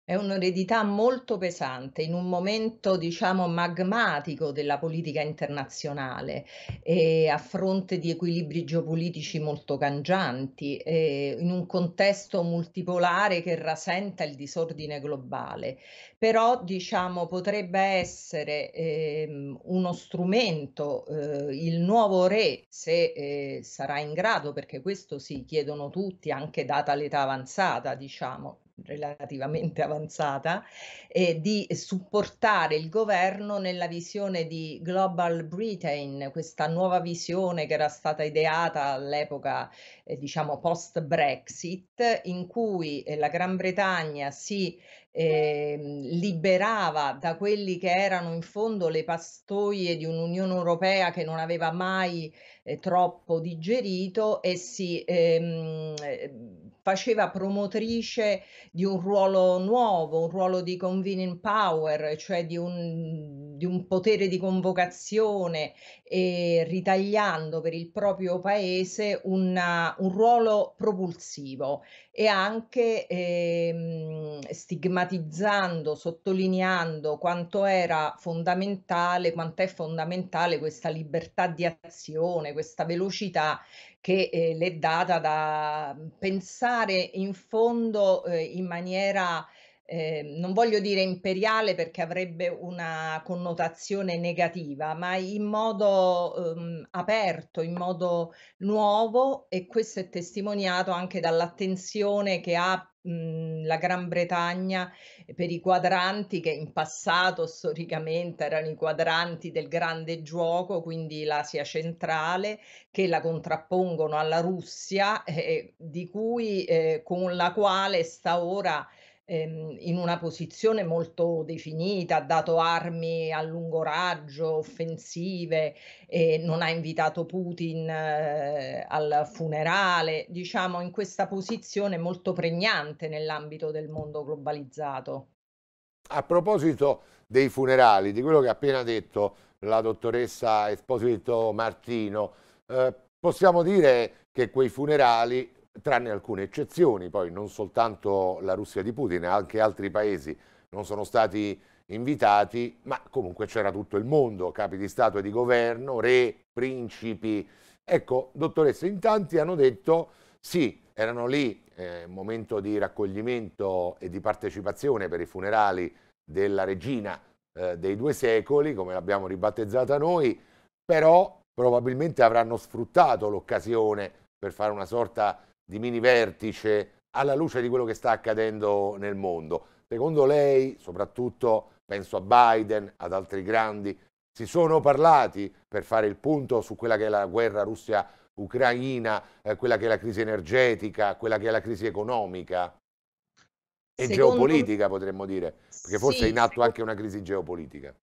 È un'eredità molto pesante in un momento, diciamo, magmatico della politica internazionale, eh, a fronte di equilibri geopolitici molto cangianti, eh, in un contesto multipolare che rasenta il disordine globale. Però, diciamo, potrebbe essere eh, uno strumento, eh, il nuovo re, se eh, sarà in grado, perché questo si chiedono tutti, anche data l'età avanzata, diciamo, relativamente avanzata, eh, di supportare il governo nella visione di Global Britain, questa nuova visione che era stata ideata all'epoca eh, diciamo post-Brexit, in cui eh, la Gran Bretagna si eh, liberava da quelli che erano in fondo le pastoie di un'Unione Europea che non aveva mai eh, troppo digerito e si ehm, faceva promotrice di un ruolo nuovo, un ruolo di convening power, cioè di un, di un potere di convocazione, e ritagliando per il proprio paese una, un ruolo propulsivo e anche ehm, stigmatizzando, sottolineando quanto era fondamentale, quanto è fondamentale questa libertà di azione, questa velocità che eh, le è data da pensare in fondo eh, in maniera eh, non voglio dire imperiale perché avrebbe una connotazione negativa, ma in modo ehm, aperto, in modo nuovo e questo è testimoniato anche dall'attenzione che ha mhmm, la Gran Bretagna per i quadranti che in passato storicamente erano i quadranti del grande gioco, quindi l'Asia centrale, che la contrappongono alla Russia, eh, di cui, eh, con la quale sta ora ehm, in una posizione molto definita, ha dato armi a lungo raggio, offensive, eh, non ha invitato Putin eh, al funerale, diciamo in questa posizione molto pregnante nell'ambito del mondo globalizzato. A proposito dei funerali, di quello che ha appena detto la dottoressa Esposito Martino, eh, possiamo dire che quei funerali tranne alcune eccezioni, poi non soltanto la Russia di Putin, anche altri paesi non sono stati invitati, ma comunque c'era tutto il mondo, capi di Stato e di governo, re, principi. Ecco, dottoressa, in tanti hanno detto sì, erano lì, eh, momento di raccoglimento e di partecipazione per i funerali della regina eh, dei due secoli, come l'abbiamo ribattezzata noi, però probabilmente avranno sfruttato l'occasione per fare una sorta di mini vertice alla luce di quello che sta accadendo nel mondo. Secondo lei, soprattutto penso a Biden, ad altri grandi, si sono parlati per fare il punto su quella che è la guerra Russia-Ucraina, eh, quella che è la crisi energetica, quella che è la crisi economica e Secondo... geopolitica potremmo dire, perché forse sì. è in atto anche una crisi geopolitica.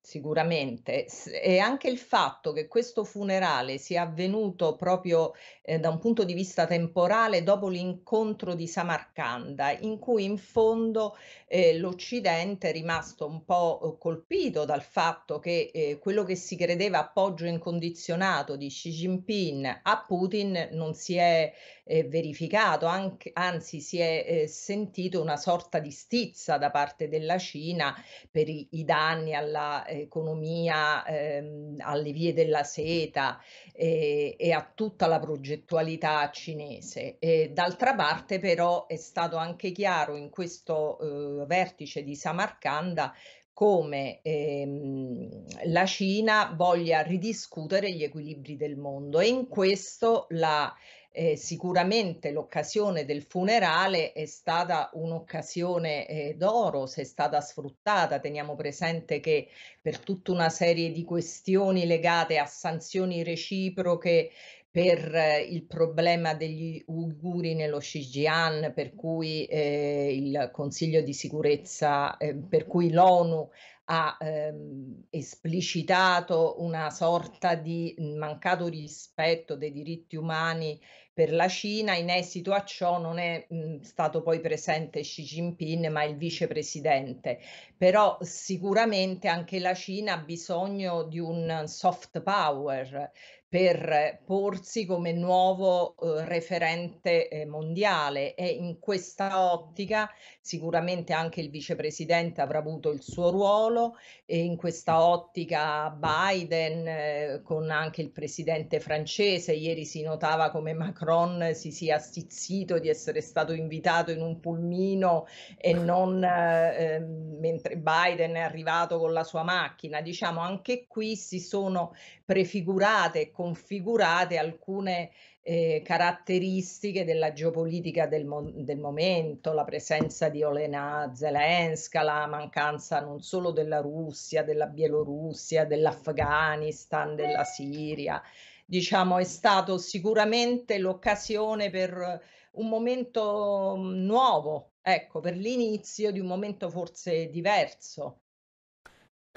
Sicuramente, e anche il fatto che questo funerale sia avvenuto proprio, ehm, da un punto di vista temporale dopo l'incontro di Samarcanda, in cui in fondo, ehm, l'Occidente è rimasto un po', eh, colpito dal fatto che, ehm, quello che si credeva appoggio incondizionato di Xi Jinping a Putin non si è, ehm, verificato, anc anzi si è, ehm, sentito una sorta di stizza da parte della Cina per i i danni alla economia ehm, alle vie della seta eh, e a tutta la progettualità cinese. E d'altra parte però è stato anche chiaro in questo eh, vertice di Samarcanda come ehm, la Cina voglia ridiscutere gli equilibri del mondo e in questo la eh, sicuramente l'occasione del funerale è stata un'occasione eh, d'oro, se è stata sfruttata. Teniamo presente che per tutta una serie di questioni legate a sanzioni reciproche per eh, il problema degli uiguri nello Xinjiang, per cui eh, il Consiglio di sicurezza, eh, per cui l'ONU ha ehm, esplicitato una sorta di mancato rispetto dei diritti umani per la Cina, in esito a ciò non è mh, mm, stato poi presente Xi Jinping ma il vicepresidente, però sicuramente anche la Cina ha bisogno di un soft power, per eh, porsi come nuovo eh, referente eh, mondiale e in questa ottica sicuramente anche il vicepresidente avrà avuto il suo ruolo e in questa ottica Biden eh, con anche il presidente francese ieri si notava come Macron si sia stizzito di essere stato invitato in un pulmino e non eh, ehm, mentre Biden è arrivato con la sua macchina diciamo anche qui si sono prefigurate configurate alcune eh, caratteristiche della geopolitica del, mo- del, momento, la presenza di Olena Zelenska, la mancanza non solo della Russia, della Bielorussia, dell'Afghanistan, della Siria. Diciamo è stato sicuramente l'occasione per un momento mm, nuovo, ecco, per l'inizio di un momento forse diverso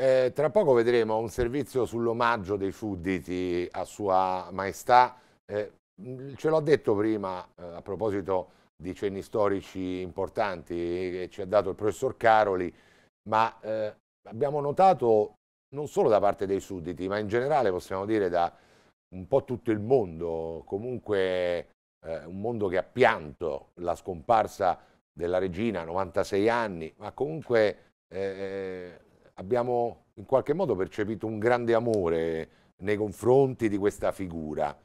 eh, tra poco vedremo un servizio sull'omaggio dei sudditi a Sua Maestà. Eh, mm, ce l'ho detto prima eh, a proposito di cenni storici importanti che ci ha dato il professor Caroli, ma eh, abbiamo notato non solo da parte dei sudditi, ma in generale possiamo dire da un po' tutto il mondo, comunque eh, un mondo che ha pianto la scomparsa della regina, 96 anni, ma comunque eh, abbiamo in qualche modo percepito un grande amore nei confronti di questa figura.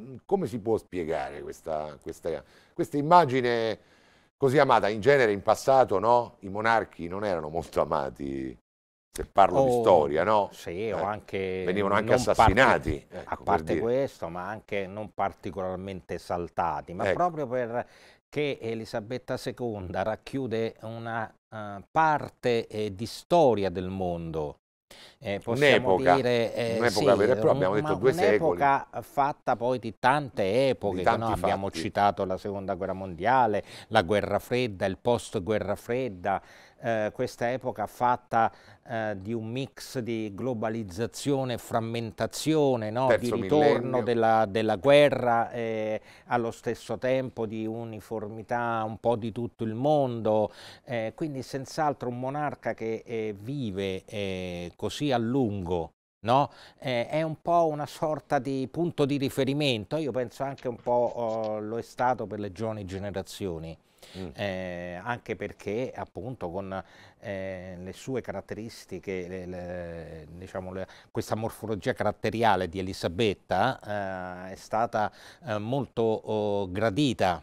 Mm, come si può spiegare questa, questa, questa immagine così amata? In genere in passato no? i monarchi non erano molto amati se parlo oh, di storia, no? Sì, eh, o anche... Venivano anche assassinati. Parte, eh, ecco, a parte questo, ma anche non particolarmente esaltati, ma ecco. proprio perché Elisabetta II racchiude una eh, parte eh, di storia del mondo. Eh, un'epoca, dire, eh, un'epoca sì, vera e propria, abbiamo detto due un'epoca secoli. Un'epoca fatta poi di tante epoche, di no? abbiamo citato la seconda guerra mondiale, la guerra fredda, il post guerra fredda, eh, questa epoca fatta eh, di un mix di globalizzazione e frammentazione, no? di ritorno della, della, guerra, eh, allo stesso tempo di uniformità un po' di tutto il mondo, eh, quindi senz'altro un monarca che eh, vive così a lungo No? Eh, è un po' una sorta di punto di riferimento, io penso anche un po' oh, lo è stato per le giovani generazioni. Mm. Eh, anche perché appunto con eh, le sue caratteristiche, le, le, diciamo le, questa morfologia caratteriale di Elisabetta eh, è stata eh, molto oh, gradita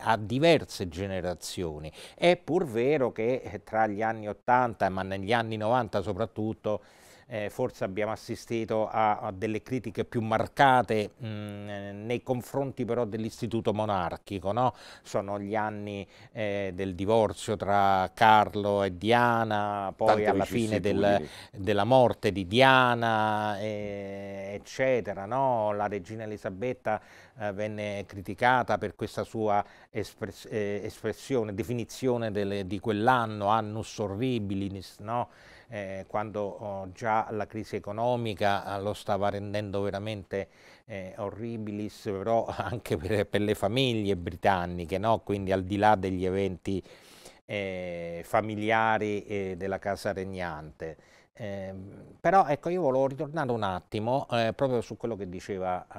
a diverse generazioni. È pur vero che tra gli anni 80 ma negli anni 90 soprattutto eh, forse abbiamo assistito a, a, delle critiche più marcate mh, mm, nei confronti però dell'istituto monarchico, no? sono gli anni eh, del divorzio tra Carlo e Diana, poi Tante alla fine del, della morte di Diana, eh, eccetera, no? la regina Elisabetta eh, venne criticata per questa sua espres eh, espressione, definizione delle, di quell'anno, annus horribilis, no? eh, quando oh, già la crisi economica eh, lo stava rendendo veramente eh, orribilis, però anche per, per le famiglie britanniche, no? quindi al di là degli eventi eh, familiari eh, della casa regnante. Ehm, però ecco, io volevo ritornare un attimo eh, proprio su quello che diceva eh,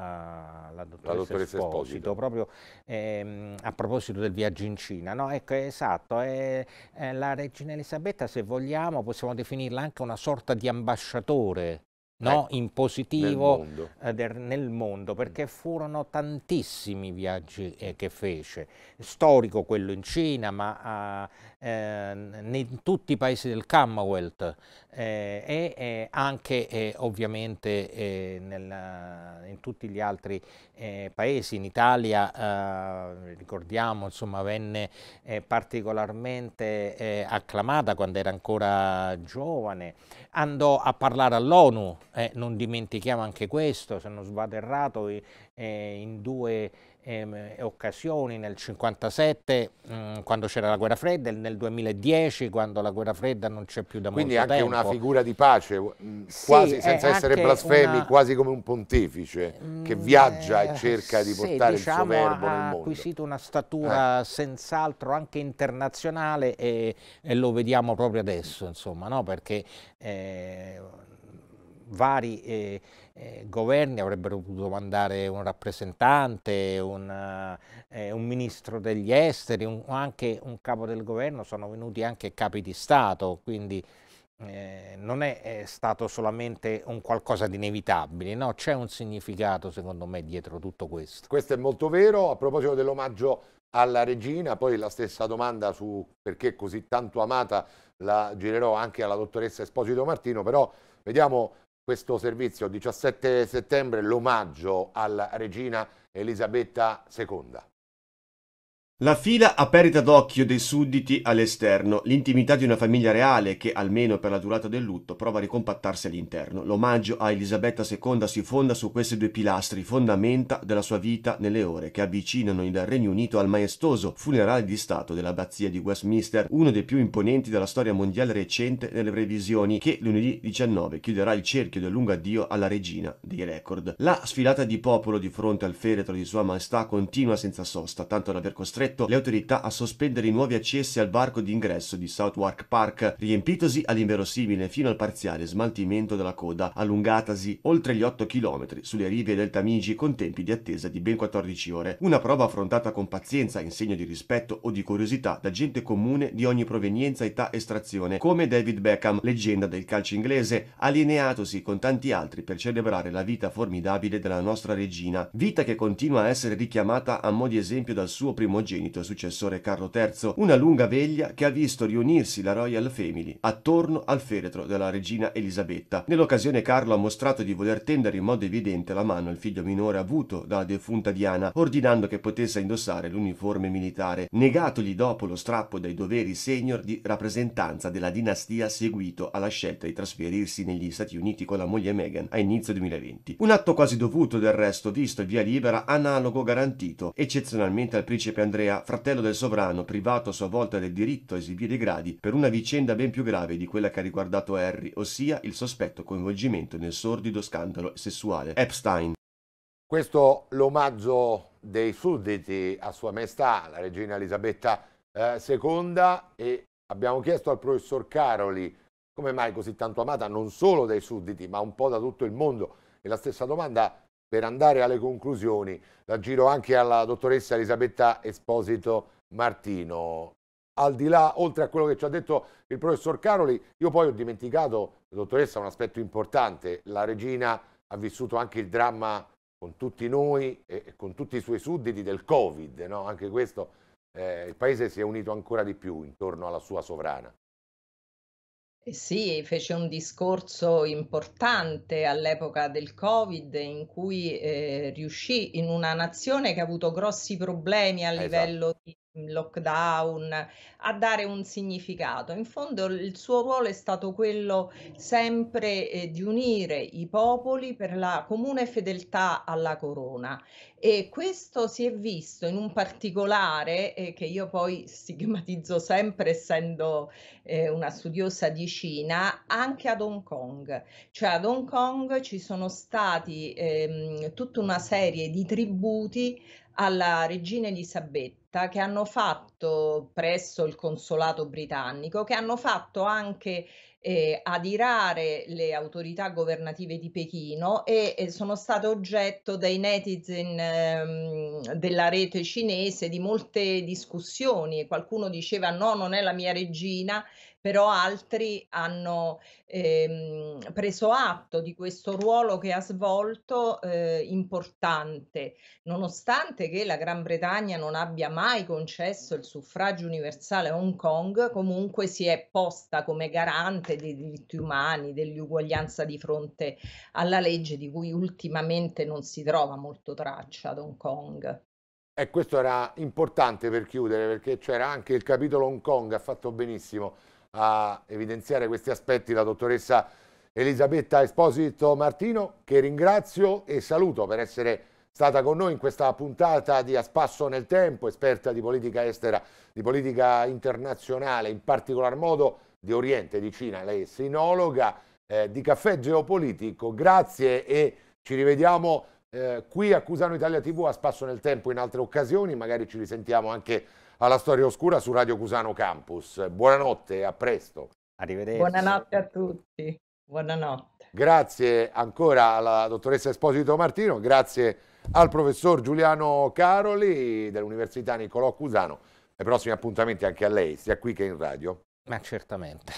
la dottoressa, la dottoressa Esposito, Esposito. proprio ehm, a proposito del viaggio in Cina. No, ecco, esatto, è, è la regina Elisabetta, se vogliamo, possiamo definirla anche una sorta di ambasciatore no? eh, in positivo nel mondo. Eh, del, nel mondo. perché furono tantissimi i viaggi eh, che fece, storico quello in Cina, ma ah, eh, in tutti i paesi del Commonwealth eh, e anche eh, ovviamente nella, in tutti gli altri paesi, in Italia ricordiamo insomma venne particolarmente acclamata quando era ancora giovane, andò a parlare all'ONU eh, non dimentichiamo anche questo, se non sbado errato, eh, in due eh, occasioni, nel 1957 mm, quando c'era la guerra fredda e nel 2010 quando la guerra fredda non c'è più da Quindi molto tempo. Quindi anche una figura di pace, mh, mm, sì, quasi eh, senza essere blasfemi, una... quasi come un pontefice mh, mm, che viaggia e eh, cerca di sì, portare diciamo, il suo diciamo, verbo nel mondo. Ha acquisito una eh. statura senz'altro anche internazionale e, e, lo vediamo proprio adesso, insomma, no? perché vari eh, eh, governi avrebbero potuto mandare un rappresentante, una, eh, eh, un ministro degli esteri, o anche un capo del governo, sono venuti anche capi di Stato, quindi eh, non è, è, stato solamente un qualcosa di inevitabile, no? c'è un significato secondo me dietro tutto questo. Questo è molto vero, a proposito dell'omaggio alla regina, poi la stessa domanda su perché così tanto amata la girerò anche alla dottoressa Esposito Martino, però vediamo questo servizio 17 settembre l'omaggio alla regina Elisabetta II. La fila a perita d'occhio dei sudditi all'esterno, l'intimità di una famiglia reale che, almeno per la durata del lutto, prova a ricompattarsi all'interno. L'omaggio a Elisabetta II si fonda su questi due pilastri, fondamenta della sua vita nelle ore che avvicinano il Regno Unito al maestoso funerale di Stato dell'Abbazia di Westminster, uno dei più imponenti della storia mondiale recente nelle previsioni, che lunedì 19 chiuderà il cerchio del lungo addio alla regina dei record. La sfilata di popolo di fronte al feretro di Sua Maestà continua senza sosta, tanto da aver costretto costretto le autorità a sospendere i nuovi accessi al varco d'ingresso di Southwark Park, riempitosi all'inverosimile fino al parziale smaltimento della coda, allungatasi oltre gli 8 km sulle rive del Tamigi con tempi di attesa di ben 14 ore, una prova affrontata con pazienza in segno di rispetto o di curiosità da gente comune di ogni provenienza, età e strazione, come David Beckham, leggenda del calcio inglese, allineatosi con tanti altri per celebrare la vita formidabile della nostra regina, vita che continua a essere richiamata a mo' di esempio dal suo primo primogenito primogenito e successore Carlo III, una lunga veglia che ha visto riunirsi la Royal Family attorno al feretro della regina Elisabetta. Nell'occasione Carlo ha mostrato di voler tendere in modo evidente la mano al figlio minore avuto dalla defunta Diana, ordinando che potesse indossare l'uniforme militare, negatogli dopo lo strappo dai doveri senior di rappresentanza della dinastia seguito alla scelta di trasferirsi negli Stati Uniti con la moglie Meghan a inizio 2020. Un atto quasi dovuto del resto, visto il via libera analogo garantito eccezionalmente al principe Andrea Andrea, fratello del sovrano, privato a sua volta del diritto a esibire i gradi per una vicenda ben più grave di quella che ha riguardato Harry, ossia il sospetto coinvolgimento nel sordido scandalo sessuale Epstein. Questo l'omaggio dei sudditi a Sua Maestà, la regina Elisabetta II, eh, e abbiamo chiesto al professor Caroli come mai così tanto amata non solo dai sudditi, ma un po' da tutto il mondo. E la stessa domanda per andare alle conclusioni la giro anche alla dottoressa Elisabetta Esposito Martino. Al di là, oltre a quello che ci ha detto il professor Caroli, io poi ho dimenticato, dottoressa, un aspetto importante. La regina ha vissuto anche il dramma con tutti noi e con tutti i suoi sudditi del Covid, no? anche questo, eh, il paese si è unito ancora di più intorno alla sua sovrana. Eh sì, fece un discorso importante all'epoca del Covid in cui eh, riuscì in una nazione che ha avuto grossi problemi a Esatto. livello di lockdown, a dare un significato. In fondo il suo ruolo è stato quello sempre eh, di unire i popoli per la comune fedeltà alla corona e questo si è visto in un particolare eh, che io poi stigmatizzo sempre essendo eh, una studiosa di Cina anche ad Hong Kong, cioè ad Hong Kong ci sono stati ehm, tutta una serie di tributi alla regina Elisabetta che hanno fatto presso il consolato britannico, che hanno fatto anche eh, adirare le autorità governative di Pechino e, e sono state oggetto dai netizen ehm, della rete cinese di molte discussioni. e Qualcuno diceva no, non è la mia regina però altri hanno ehm, preso atto di questo ruolo che ha svolto eh, importante, nonostante che la Gran Bretagna non abbia mai concesso il suffragio universale a Hong Kong, comunque si è posta come garante dei diritti umani, dell'uguaglianza di fronte alla legge di cui ultimamente non si trova molto traccia ad Hong Kong. E questo era importante per chiudere perché c'era anche il capitolo Hong Kong, ha fatto benissimo a evidenziare questi aspetti la dottoressa Elisabetta Esposito Martino, che ringrazio e saluto per essere stata con noi in questa puntata di A Spasso nel Tempo, esperta di politica estera, di politica internazionale, in particolar modo di Oriente, di Cina, lei è sinologa eh, di Caffè Geopolitico. Grazie e ci rivediamo eh, qui a Cusano Italia TV a Spasso nel Tempo in altre occasioni, magari ci risentiamo anche alla Storia Oscura su Radio Cusano Campus. Buonanotte, a presto. Arrivederci. Buonanotte a tutti. Buonanotte. Grazie ancora alla dottoressa Esposito Martino, grazie al professor Giuliano Caroli dell'Università Niccolò Cusano. I prossimi appuntamenti anche a lei, sia qui che in radio. Ma certamente.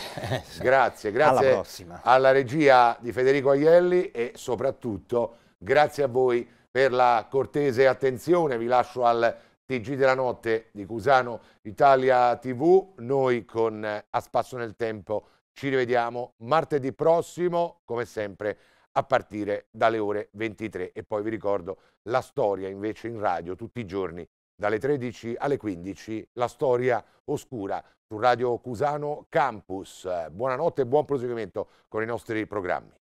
grazie, grazie alla, alla regia di Federico Aielli e soprattutto grazie a voi per la cortese attenzione. Vi lascio al TG della notte di Cusano Italia TV. Noi con eh, A Spasso nel Tempo ci rivediamo martedì prossimo, come sempre, a partire dalle ore 23. E poi vi ricordo la storia invece in radio tutti i giorni, dalle 13 alle 15, la storia oscura su Radio Cusano Campus. Buonanotte e buon proseguimento con i nostri programmi.